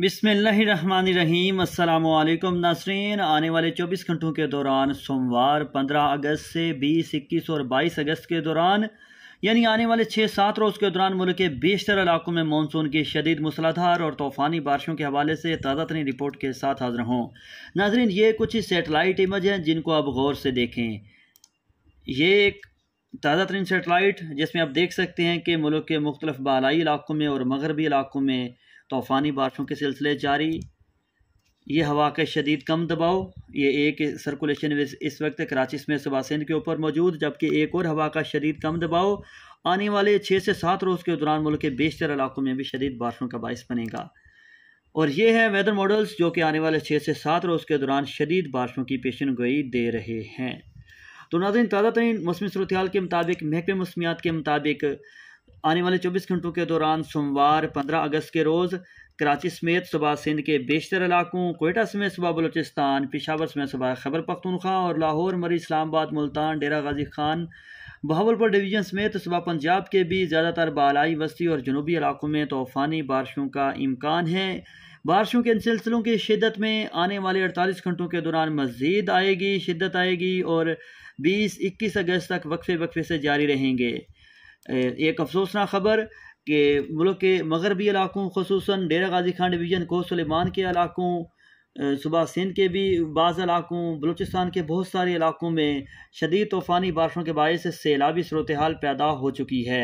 बिसमीम अल्लाम नासरीन आने वाले 24 घंटों के दौरान सोमवार 15 अगस्त से 20, 21 और 22 अगस्त के दौरान यानी आने वाले छः सात रोज़ के दौरान मुल्क के बेशतर इलाकों में मानसून की शदीद मूसलाधार और तूफ़ानी बारिशों के हवाले से ताज़ा तरीन रिपोर्ट के साथ हाजिर हों नाजरीन ये कुछ ही सेटेलाइट इमज हैं जिनको आप गौर से देखें ये एक ताज़ा तरीन सेटेलाइट जिसमें आप देख सकते हैं कि मुल्क के मुख्तलिफ बालाई इलाकों में और मगरबी इलाकों में तूफ़ानी बारिशों के सिलसिले जारी ये हवा के शदीद कम दबाव ये एक सर्कुलेशन इस वक्त कराची में सुबह सिंध के ऊपर मौजूद जबकि एक और हवा का शदीद कम दबाव आने वाले छः से सात रोज़ के दौरान मुल्क के बेशतर इलाकों में भी शदीद बारिशों का बायस बनेगा और ये है वेदर मॉडल्स जो कि आने वाले छः से सात रोज़ के दौरान शदीद बारिशों की पेशन गोई दे रहे हैं तो नाजिन ताज़ा तरीन मौसमी सूरत के मुताबिक महकमे मौसमियात के मुताबिक आने वाले 24 घंटों के दौरान सोमवार 15 अगस्त के रोज़ कराची समेत सुबह सिंध के बेशतर इलाकों कोयटा समेत सुबह बलोचिस्तान पिशावर समेत सुबह खबर पख्तनख्वा और लाहौर मरी इस्लामाबाद मुल्तान डेरा गाजी खान बहावलपुर डिवीजन समेत सुबह पंजाब के भी ज़्यादातर बालाई वस्ती और जनूबी इलाकों में तूफ़ानी बारिशों का इम्कान है बारिशों के इन सिलसिलों की शिदत में आने वाले अड़तालीस घंटों के दौरान मज़ीद आएगी शिदत आएगी और बीस इक्कीस अगस्त तक वक्फे वक्फे से जारी रहेंगे एक अफसोसनाक ख़बर कि मुल्क के मगरबी इलाकों खसूस डेरा गाजी खान डिवीज़न को सलेमान के इलाकों सुबह सिंध के भी बाज़ इलाकों बलूचिस्तान के बहुत सारे इलाकों में शदीद तूफ़ानी बारिशों के बायस सैलाबी सूरत हाल पैदा हो चुकी है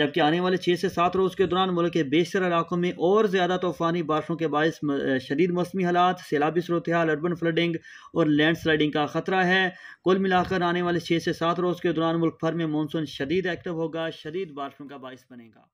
जबकि आने वाले छः से सात रोज़ के दौरान मुल्क के बेशर इलाकों में और ज़्यादा तूफ़ानी बारिशों के बायस शदीद मौसमी हालात सैलाबी सूरत हाल अर्बन फ्लडिंग और लैंड स्लाइडिंग का ख़तरा है कुल मिलाकर आने वाले छः से सात रोज़ के दौरान मुल्क भर में मानसून शदीद एक्टिव होगा शदीद बारिशों का बायस बनेगा